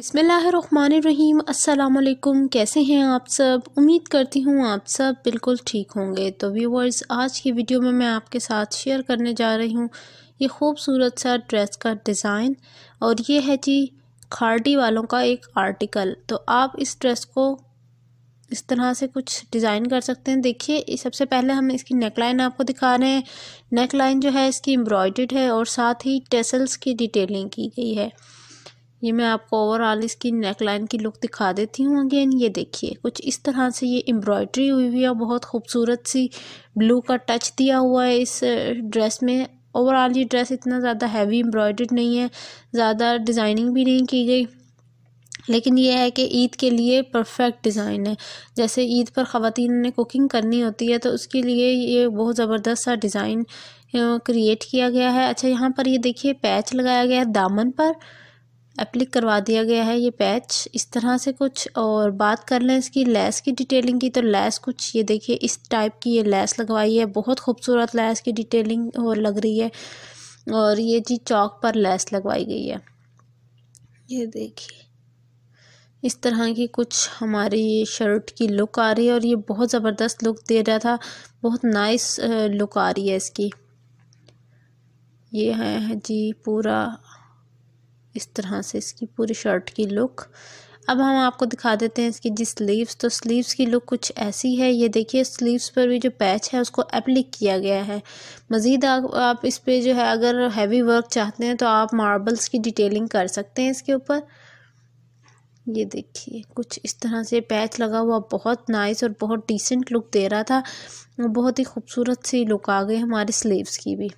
बसमिलकुम कैसे हैं आप सब उम्मीद करती हूँ आप सब बिल्कुल ठीक होंगे तो व्यूवर्स आज की वीडियो में मैं आपके साथ शेयर करने जा रही हूँ ये खूबसूरत सा ड्रेस का डिज़ाइन और ये है जी खार्टी वालों का एक आर्टिकल तो आप इस ड्रेस को इस तरह से कुछ डिज़ाइन कर सकते हैं देखिए सबसे पहले हम इसकी नेकलाइन लाइन आपको दिखा रहे हैं नेकलाइन लाइन जो है इसकी एम्ब्रॉयड है और साथ ही टेसल्स की डिटेलिंग की गई है ये मैं आपको ओवरऑल इसकी नेक लाइन की लुक दिखा देती हूँ अगेन ये देखिए कुछ इस तरह से ये एम्ब्रॉयड्री हुई हुई है बहुत खूबसूरत सी ब्लू का टच दिया हुआ है इस ड्रेस में ओवरऑल ये ड्रेस इतना ज़्यादा हैवी एम्ब्रॉयड्रीड नहीं है ज़्यादा डिज़ाइनिंग भी नहीं की गई लेकिन यह है कि ईद के लिए परफेक्ट डिज़ाइन है जैसे ईद पर ख़वान ने कुकिंग करनी होती है तो उसके लिए ये बहुत ज़बरदस्त सा डिज़ाइन क्रिएट किया गया है अच्छा यहाँ पर ये देखिए पैच लगाया गया है दामन पर एप्लिक करवा दिया गया है ये पैच इस तरह से कुछ और बात कर लें इसकी लैस की डिटेलिंग की तो लैस कुछ ये देखिए इस टाइप की ये लैस लगवाई है बहुत खूबसूरत लैस की डिटेलिंग और लग रही है और ये जी चौक पर लैस लगवाई गई है ये देखिए इस तरह की कुछ हमारी शर्ट की लुक आ रही है और ये बहुत ज़बरदस्त लुक दे रहा था बहुत नाइस लुक आ रही है इसकी ये है जी पूरा इस तरह से इसकी पूरी शर्ट की लुक अब हम आपको दिखा देते हैं इसकी जी स्लीव्स तो स्लीव्स की लुक कुछ ऐसी है ये देखिए स्लीव्स पर भी जो पैच है उसको एप्लिक किया गया है मज़ीद आप इस पर जो है अगर हैवी वर्क चाहते हैं तो आप मार्बल्स की डिटेलिंग कर सकते हैं इसके ऊपर ये देखिए कुछ इस तरह से पैच लगा हुआ बहुत नाइस और बहुत डिसेंट लुक दे रहा था बहुत ही खूबसूरत सी लुक आ गई हमारे स्लीव्स की भी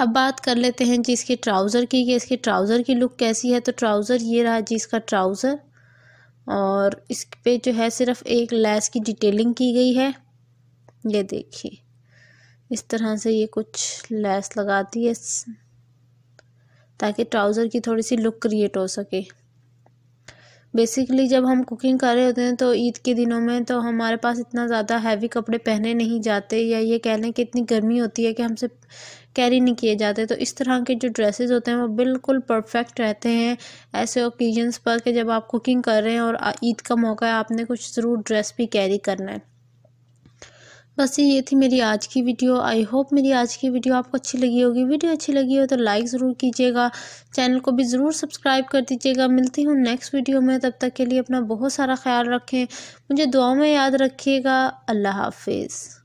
अब बात कर लेते हैं जी इसके ट्राउज़र की कि इसके ट्राउज़र की लुक कैसी है तो ट्राउज़र ये रहा जी इसका ट्राउज़र और इस पे जो है सिर्फ एक लैस की डिटेलिंग की गई है ये देखिए इस तरह से ये कुछ लैस लगाती है ताकि ट्राउज़र की थोड़ी सी लुक क्रिएट हो सके बेसिकली जब हम कुकिंग कर रहे होते हैं तो ईद के दिनों में तो हमारे पास इतना ज़्यादा हैवी कपड़े पहने नहीं जाते या ये कह लें कि इतनी गर्मी होती है कि हमसे कैरी नहीं किए जाते तो इस तरह के जो ड्रेसेस होते हैं वो बिल्कुल परफेक्ट रहते हैं ऐसे ओकेजन्स पर कि जब आप कुकिंग कर रहे हैं और ईद का मौका है आपने कुछ ज़रूर ड्रेस भी कैरी करना है बस ये थी मेरी आज की वीडियो आई होप मेरी आज की वीडियो आपको अच्छी लगी होगी वीडियो अच्छी लगी हो तो लाइक ज़रूर कीजिएगा चैनल को भी ज़रूर सब्सक्राइब कर दीजिएगा मिलती हूँ नेक्स्ट वीडियो में तब तक के लिए अपना बहुत सारा ख्याल रखें मुझे दुआ में याद रखिएगा अल्लाह हाफिज़